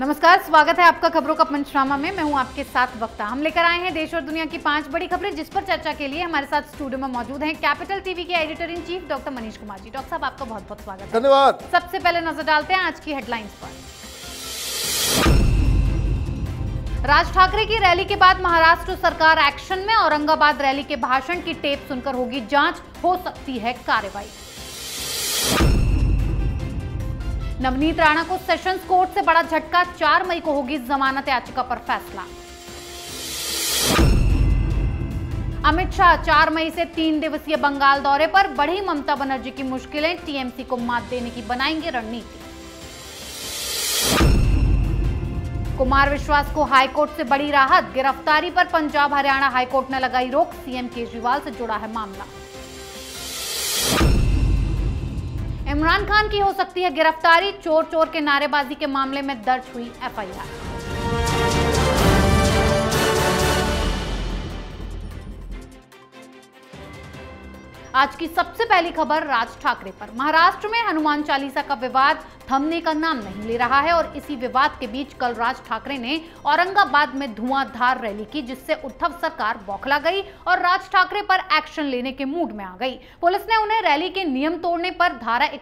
नमस्कार स्वागत है आपका खबरों का पंचनामा में मैं हूं आपके साथ वक्ता हम लेकर आए हैं देश और दुनिया की पांच बड़ी खबरें जिस पर चर्चा के लिए हमारे साथ स्टूडियो में मौजूद हैं कैपिटल टीवी के editor in chief doctor Manish Kumar ji doctor साहब आपका बहुत बहुत स्वागत धन्यवाद सबसे पहले नजर डालते हैं आज की हेडलाइंस पर राज ठाकरे की रैली के बाद महाराष्ट्र सरकार एक्शन में औरंगाबाद रैली के भाषण की टेप सुनकर होगी जांच हो सकती है कार्रवाई नवनीत राणा को सेशंस कोर्ट से बड़ा झटका चार मई को होगी जमानत याचिका पर फैसला अमित शाह चार मई से तीन दिवसीय बंगाल दौरे पर बढ़ी ममता बनर्जी की मुश्किलें टीएमसी को मात देने की बनाएंगे रणनीति कुमार विश्वास को हाईकोर्ट से बड़ी राहत गिरफ्तारी पर पंजाब हरियाणा हाईकोर्ट ने लगाई रोक सीएम केजरीवाल से जुड़ा है मामला इमरान खान की हो सकती है गिरफ्तारी चोर चोर के नारेबाजी के मामले में दर्ज हुई एफआईआर आज की सबसे पहली खबर राज ठाकरे पर महाराष्ट्र में हनुमान चालीसा का विवाद थमने का नाम नहीं ले रहा है और इसी विवाद के बीच कल राज ठाकरे ने औरंगाबाद में धुआंधार रैली की जिससे उद्धव सरकार बौखला गई और राज ठाकरे पर एक्शन लेने के मूड में आ गई पुलिस ने उन्हें रैली के नियम तोड़ने पर धारा एक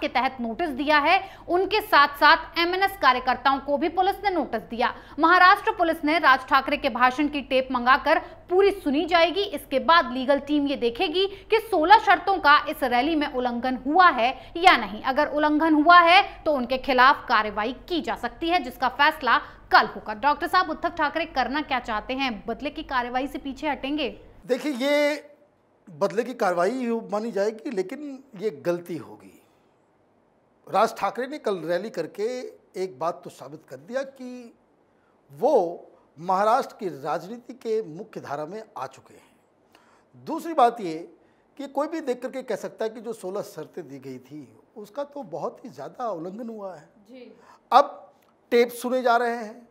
के तहत नोटिस दिया है उनके साथ साथ एम कार्यकर्ताओं को भी पुलिस ने नोटिस दिया महाराष्ट्र पुलिस ने राज ठाकरे के भाषण की टेप मंगाकर पूरी सुनी जाएगी इसके बाद लीगल टीम ये देखेगी कि 16 शर्तों का इस रैली में उल्लंघन हुआ है या नहीं अगर उल्लंघन हुआ है है तो उनके खिलाफ कार्रवाई की जा सकती है जिसका फैसला कल होगा डॉक्टर साहब उद्धव ठाकरे करना क्या चाहते हैं बदले की कार्रवाई से पीछे हटेंगे देखिए ये बदले की कार्रवाई मानी जाएगी लेकिन ये गलती होगी राज ठाकरे ने कल रैली करके एक बात तो साबित कर दिया कि वो महाराष्ट्र की राजनीति के मुख्य धारा में आ चुके हैं दूसरी बात ये कि कोई भी देख करके कह सकता है कि जो 16 शर्तें दी गई थी उसका तो बहुत ही ज़्यादा उल्लंघन हुआ है जी। अब टेप सुने जा रहे हैं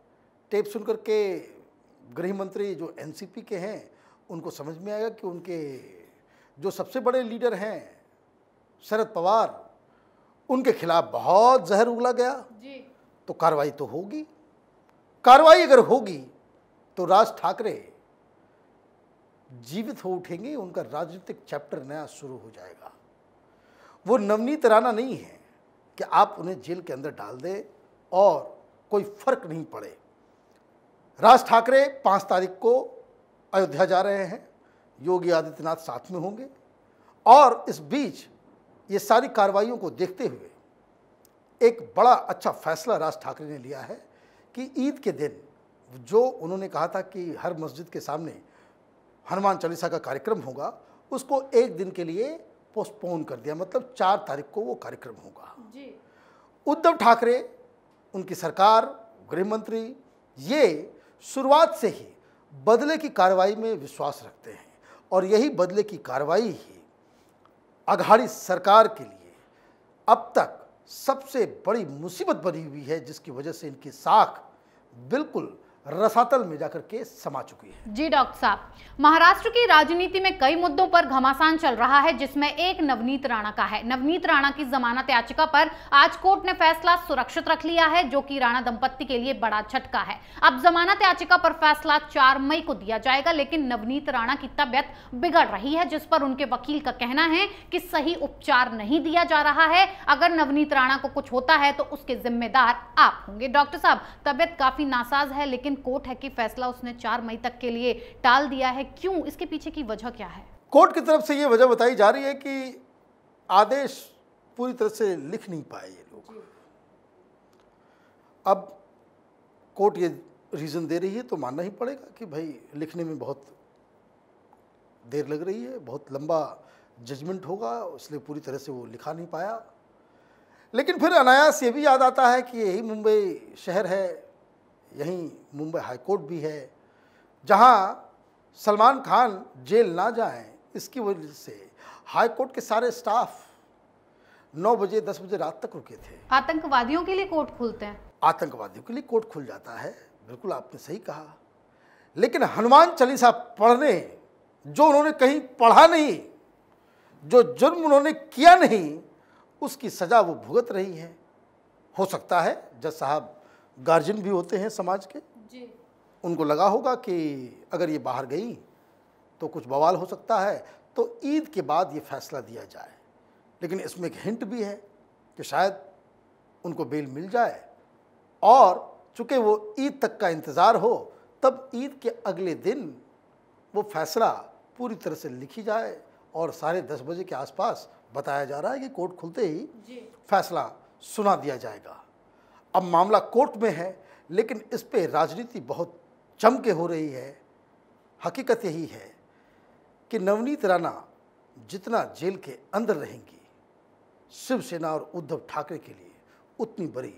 टेप सुन करके के गृह मंत्री जो एनसीपी के हैं उनको समझ में आएगा कि उनके जो सबसे बड़े लीडर हैं शरद पवार उनके खिलाफ बहुत जहर उगला गया जी। तो कार्रवाई तो होगी कार्रवाई अगर होगी तो राज ठाकरे जीवित हो उठेंगे उनका राजनीतिक चैप्टर नया शुरू हो जाएगा वो नवनीत राना नहीं है कि आप उन्हें जेल के अंदर डाल दें और कोई फर्क नहीं पड़े राज ठाकरे पाँच तारीख को अयोध्या जा रहे हैं योगी आदित्यनाथ साथ में होंगे और इस बीच ये सारी कार्रवाइयों को देखते हुए एक बड़ा अच्छा फैसला राज ठाकरे ने लिया है कि ईद के दिन जो उन्होंने कहा था कि हर मस्जिद के सामने हनुमान चालीसा का कार्यक्रम होगा उसको एक दिन के लिए पोस्टपोन कर दिया मतलब चार तारीख को वो कार्यक्रम होगा उद्धव ठाकरे उनकी सरकार गृह मंत्री ये शुरुआत से ही बदले की कार्रवाई में विश्वास रखते हैं और यही बदले की कार्रवाई ही अघाड़ी सरकार के लिए अब तक सबसे बड़ी मुसीबत बनी हुई है जिसकी वजह से इनकी साख बिल्कुल रसातल में जाकर के समा चुकी है जी डॉक्टर साहब महाराष्ट्र की राजनीति में कई मुद्दों पर घमासान चल रहा है जिसमें एक नवनीत राणा का है नवनीत राणा की जमानत याचिका पर आज कोर्ट ने फैसला सुरक्षित रख लिया है जो कि राणा दंपत्ति के लिए बड़ा झटका है अब जमानत याचिका पर फैसला चार मई को दिया जाएगा लेकिन नवनीत राणा की तबियत बिगड़ रही है जिस पर उनके वकील का कहना है कि सही उपचार नहीं दिया जा रहा है अगर नवनीत राणा को कुछ होता है तो उसके जिम्मेदार आप होंगे डॉक्टर साहब तबियत काफी नासाज है लेकिन लेकिन कोर्ट है कि फैसला उसने चार मई तक के लिए टाल दिया है क्यों इसके पीछे की वजह क्या है कोर्ट की तरफ से ये वजह बताई जा रही है कि आदेश पूरी तरह से लिख नहीं पाए ये लोग अब कोर्ट ये रीज़न दे रही है तो मानना ही पड़ेगा कि भाई लिखने में बहुत देर लग रही है बहुत लंबा जजमेंट होगा इसलिए पूरी तरह से वो लिखा नहीं पाया लेकिन फिर अनायास ये भी याद आता है कि यही मुंबई शहर है यहीं मुंबई हाईकोर्ट भी है जहां सलमान खान जेल ना जाएं इसकी वजह से हाईकोर्ट के सारे स्टाफ नौ बजे दस बजे रात तक रुके थे आतंकवादियों के लिए कोर्ट खुलते हैं आतंकवादियों के लिए कोर्ट खुल जाता है बिल्कुल आपने सही कहा लेकिन हनुमान चालीसा पढ़ने जो उन्होंने कहीं पढ़ा नहीं जो जुर्म उन्होंने किया नहीं उसकी सज़ा वो भुगत रही है हो सकता है जज साहब गार्जियन भी होते हैं समाज के जी उनको लगा होगा कि अगर ये बाहर गई तो कुछ बवाल हो सकता है तो ईद के बाद ये फैसला दिया जाए लेकिन इसमें एक हिंट भी है कि शायद उनको बेल मिल जाए और चूँकि वो ईद तक का इंतज़ार हो तब ईद के अगले दिन वो फैसला पूरी तरह से लिखी जाए और साढ़े दस बजे के आसपास बताया जा रहा है कि कोर्ट खुलते ही फैसला सुना दिया जाएगा अब मामला कोर्ट में है लेकिन इस पर राजनीति बहुत जम के हो रही है हकीकत यही है कि नवनीत राणा जितना जेल के अंदर रहेंगी शिवसेना और उद्धव ठाकरे के लिए उतनी बड़ी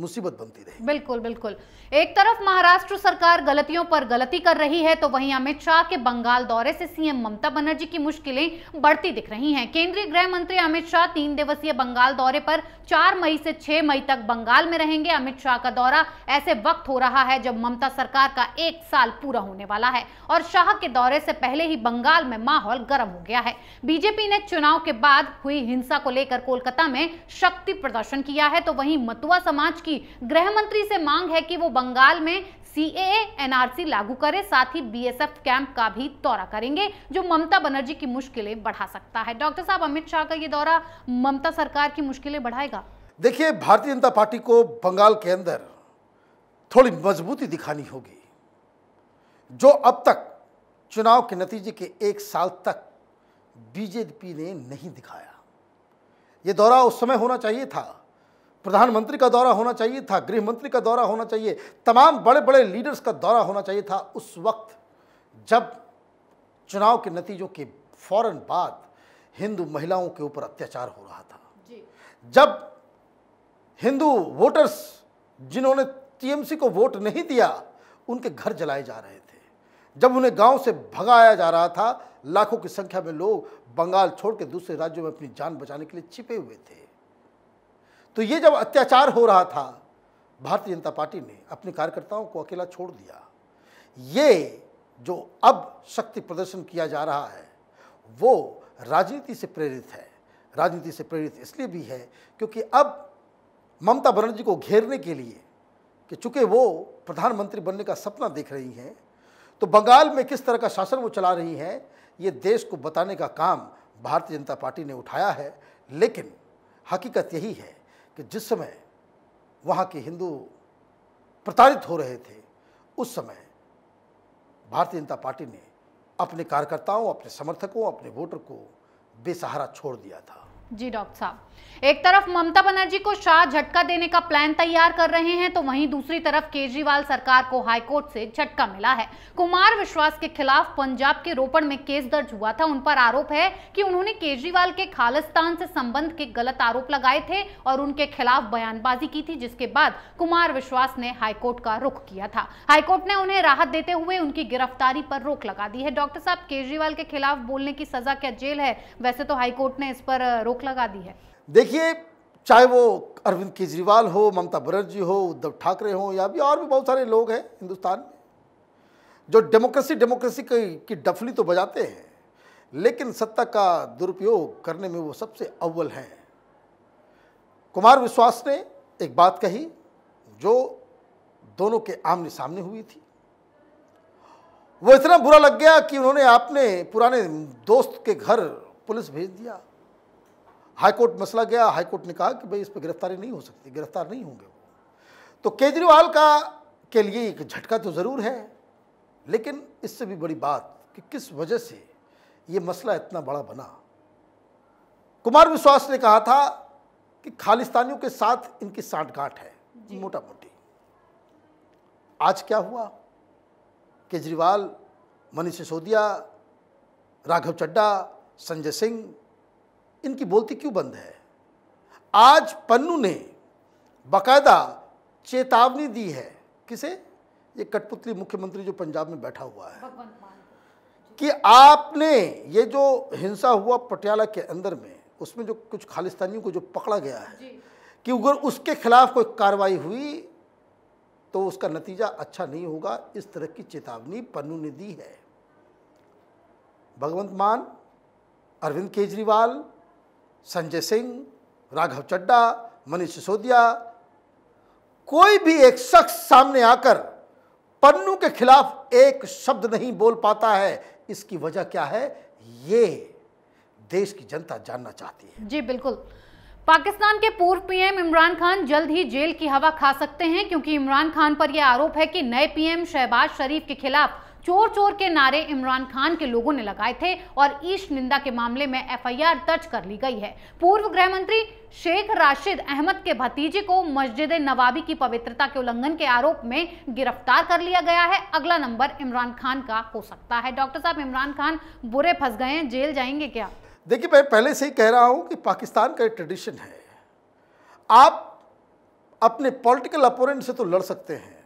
मुसीबत बनती रही बिल्कुल बिल्कुल एक तरफ महाराष्ट्र सरकार गलतियों पर गलती कर रही है तो वहीं अमित शाह के बंगाल दौरे से सीएम ममता बनर्जी की मुश्किलें बढ़ती दिख रही हैं केंद्रीय गृह मंत्री अमित शाह तीन दिवसीय बंगाल दौरे पर चार मई से छह मई तक बंगाल में रहेंगे अमित शाह का दौरा ऐसे वक्त हो रहा है जब ममता सरकार का एक साल पूरा होने वाला है और शाह के दौरे से पहले ही बंगाल में माहौल गर्म हो गया है बीजेपी ने चुनाव के बाद हुई हिंसा को लेकर कोलकाता में शक्ति प्रदर्शन किया है तो वही मतुआ समाज की गृह मंत्री से मांग है कि वो बंगाल में सीएए एनआरसी लागू करें साथ ही बीएसएफ कैंप का भी दौरा करेंगे जो ममता बनर्जी की मुश्किलें बढ़ा सकता है डॉक्टर साहब अमित शाह का ये दौरा ममता सरकार की मुश्किलें बढ़ाएगा देखिए भारतीय जनता पार्टी को बंगाल के अंदर थोड़ी मजबूती दिखानी होगी जो अब तक चुनाव के नतीजे के एक साल तक बीजेपी ने नहीं दिखाया ये दौरा उस समय होना चाहिए था प्रधानमंत्री का दौरा होना चाहिए था गृह मंत्री का दौरा होना चाहिए तमाम बड़े बड़े लीडर्स का दौरा होना चाहिए था उस वक्त जब चुनाव के नतीजों के फौरन बाद हिंदू महिलाओं के ऊपर अत्याचार हो रहा था जी। जब हिंदू वोटर्स जिन्होंने टीएमसी को वोट नहीं दिया उनके घर जलाए जा रहे थे जब उन्हें गांव से भगाया जा रहा था लाखों की संख्या में लोग बंगाल छोड़ के दूसरे राज्यों में अपनी जान बचाने के लिए छिपे हुए थे तो ये जब अत्याचार हो रहा था भारतीय जनता पार्टी ने अपने कार्यकर्ताओं को अकेला छोड़ दिया ये जो अब शक्ति प्रदर्शन किया जा रहा है वो राजनीति से प्रेरित है राजनीति से प्रेरित इसलिए भी है क्योंकि अब ममता बनर्जी को घेरने के लिए कि चूँकि वो प्रधानमंत्री बनने का सपना देख रही हैं तो बंगाल में किस तरह का शासन वो चला रही हैं ये देश को बताने का काम भारतीय जनता पार्टी ने उठाया है लेकिन हकीकत यही है कि जिस समय वहाँ के हिंदू प्रताड़ित हो रहे थे उस समय भारतीय जनता पार्टी ने अपने कार्यकर्ताओं अपने समर्थकों अपने वोटर को बेसहारा छोड़ दिया था जी डॉक्टर साहब एक तरफ ममता बनर्जी को शाह झटका देने का प्लान तैयार कर रहे हैं तो वहीं दूसरी तरफ केजरीवाल सरकार को हाईकोर्ट से झटका मिला है कुमार विश्वास के खिलाफ पंजाब के रोपण में केस दर्ज हुआ था उन पर आरोप है कि उन्होंने केजरीवाल के खालिस्तान से संबंध के गलत आरोप लगाए थे और उनके खिलाफ बयानबाजी की थी जिसके बाद कुमार विश्वास ने हाईकोर्ट का रुख किया था हाईकोर्ट ने उन्हें राहत देते हुए उनकी गिरफ्तारी पर रोक लगा दी है डॉक्टर साहब केजरीवाल के खिलाफ बोलने की सजा क्या जेल है वैसे तो हाईकोर्ट ने इस पर रोक रोक लगा दी है देखिए चाहे वो अरविंद केजरीवाल हो ममता बनर्जी हो उद्धव ठाकरे हो या भी और भी बहुत सारे लोग हैं हिंदुस्तान में जो डेमोक्रेसी डेमोक्रेसी की डफली तो बजाते हैं लेकिन सत्ता का दुरुपयोग करने में वो सबसे अव्वल हैं कुमार विश्वास ने एक बात कही जो दोनों के आमने सामने हुई थी वो इतना बुरा लग गया कि उन्होंने अपने पुराने दोस्त के घर पुलिस भेज दिया हाईकोर्ट मसला गया हाईकोर्ट ने कहा कि भाई इस पर गिरफ्तारी नहीं हो सकती गिरफ्तार नहीं होंगे वो तो केजरीवाल का के लिए एक झटका तो ज़रूर है लेकिन इससे भी बड़ी बात कि किस वजह से ये मसला इतना बड़ा बना कुमार विश्वास ने कहा था कि खालिस्तानियों के साथ इनकी सांठगांठ है मोटा मोटी आज क्या हुआ केजरीवाल मनीष सिसोदिया राघव चड्डा संजय सिंह इनकी बोलती क्यों बंद है आज पन्नू ने बाकायदा चेतावनी दी है किसे ये कठपुतली मुख्यमंत्री जो पंजाब में बैठा हुआ है कि आपने ये जो हिंसा हुआ पटियाला के अंदर में उसमें जो कुछ खालिस्तानियों को जो पकड़ा गया है कि अगर उसके खिलाफ कोई कार्रवाई हुई तो उसका नतीजा अच्छा नहीं होगा इस तरह की चेतावनी पन्नू ने दी है भगवंत मान अरविंद केजरीवाल संजय सिंह राघव चड्डा मनीष सिसोदिया कोई भी एक शख्स सामने आकर पन्नू के खिलाफ एक शब्द नहीं बोल पाता है इसकी वजह क्या है ये देश की जनता जानना चाहती है जी बिल्कुल पाकिस्तान के पूर्व पीएम इमरान खान जल्द ही जेल की हवा खा सकते हैं क्योंकि इमरान खान पर यह आरोप है कि नए पीएम शहबाज शरीफ के खिलाफ चोर चोर के नारे इमरान खान के लोगों ने लगाए थे और ईश निंदा के मामले में एफआईआर दर्ज कर ली गई है पूर्व गृह मंत्री शेख राशिद अहमद के भतीजे को मस्जिद नवाबी की पवित्रता के उल्लंघन के आरोप में गिरफ्तार कर लिया गया है अगला नंबर इमरान खान का हो सकता है डॉक्टर साहब इमरान खान बुरे फंस गए हैं जेल जाएंगे क्या देखिए मैं पहले से ही कह रहा हूं कि पाकिस्तान का एक ट्रेडिशन है आप अपने पॉलिटिकल अपोनेंट से तो लड़ सकते हैं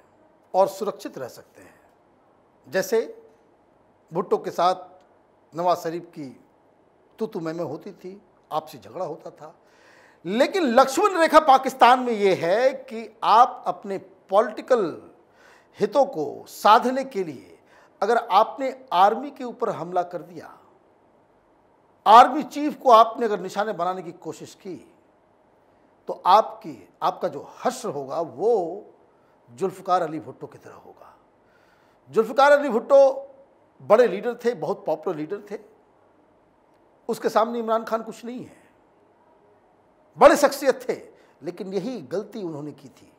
और सुरक्षित रह सकते हैं जैसे भुट्टो के साथ नवाज शरीफ की तो तुम्हें में होती थी आपसी झगड़ा होता था लेकिन लक्ष्मण रेखा पाकिस्तान में ये है कि आप अपने पॉलिटिकल हितों को साधने के लिए अगर आपने आर्मी के ऊपर हमला कर दिया आर्मी चीफ को आपने अगर निशाने बनाने की कोशिश की तो आपकी आपका जो हश्र होगा वो जुल्फकार अली भुट्टो की तरह होगा जुल्फ़िकार अली भुट्टो बड़े लीडर थे बहुत पॉपुलर लीडर थे उसके सामने इमरान खान कुछ नहीं है बड़े शख्सियत थे लेकिन यही गलती उन्होंने की थी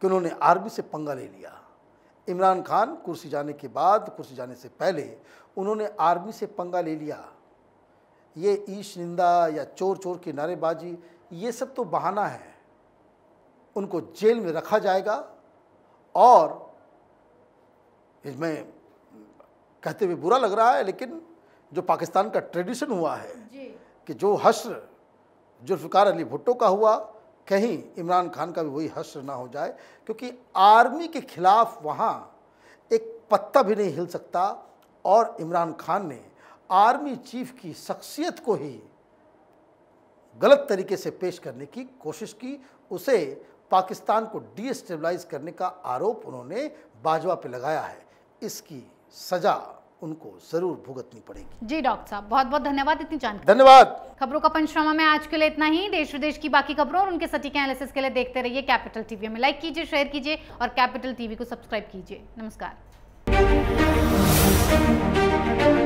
कि उन्होंने आर्मी से पंगा ले लिया इमरान खान कुर्सी जाने के बाद कुर्सी जाने से पहले उन्होंने आर्मी से पंगा ले लिया ये ईश निंदा या चोर चोर की नारेबाजी ये सब तो बहाना है उनको जेल में रखा जाएगा और इसमें कहते हुए बुरा लग रहा है लेकिन जो पाकिस्तान का ट्रेडिशन हुआ है कि जो हश्र जुल्फ़ार अली भुट्टो का हुआ कहीं इमरान खान का भी वही हश्र ना हो जाए क्योंकि आर्मी के खिलाफ वहाँ एक पत्ता भी नहीं हिल सकता और इमरान खान ने आर्मी चीफ की शख्सियत को ही गलत तरीके से पेश करने की कोशिश की उसे पाकिस्तान को डी करने का आरोप उन्होंने बाजवा पे लगाया है इसकी सजा उनको जरूर भुगतनी पड़ेगी जी डॉक्टर साहब बहुत बहुत धन्यवाद इतनी जानकारी धन्यवाद खबरों का पंचनामा में आज के लिए इतना ही देश विदेश की बाकी खबरों और उनके सटीक एनालिसिस के लिए देखते रहिए कैपिटल टीवी में लाइक कीजिए शेयर कीजिए और कैपिटल टीवी को सब्सक्राइब कीजिए नमस्कार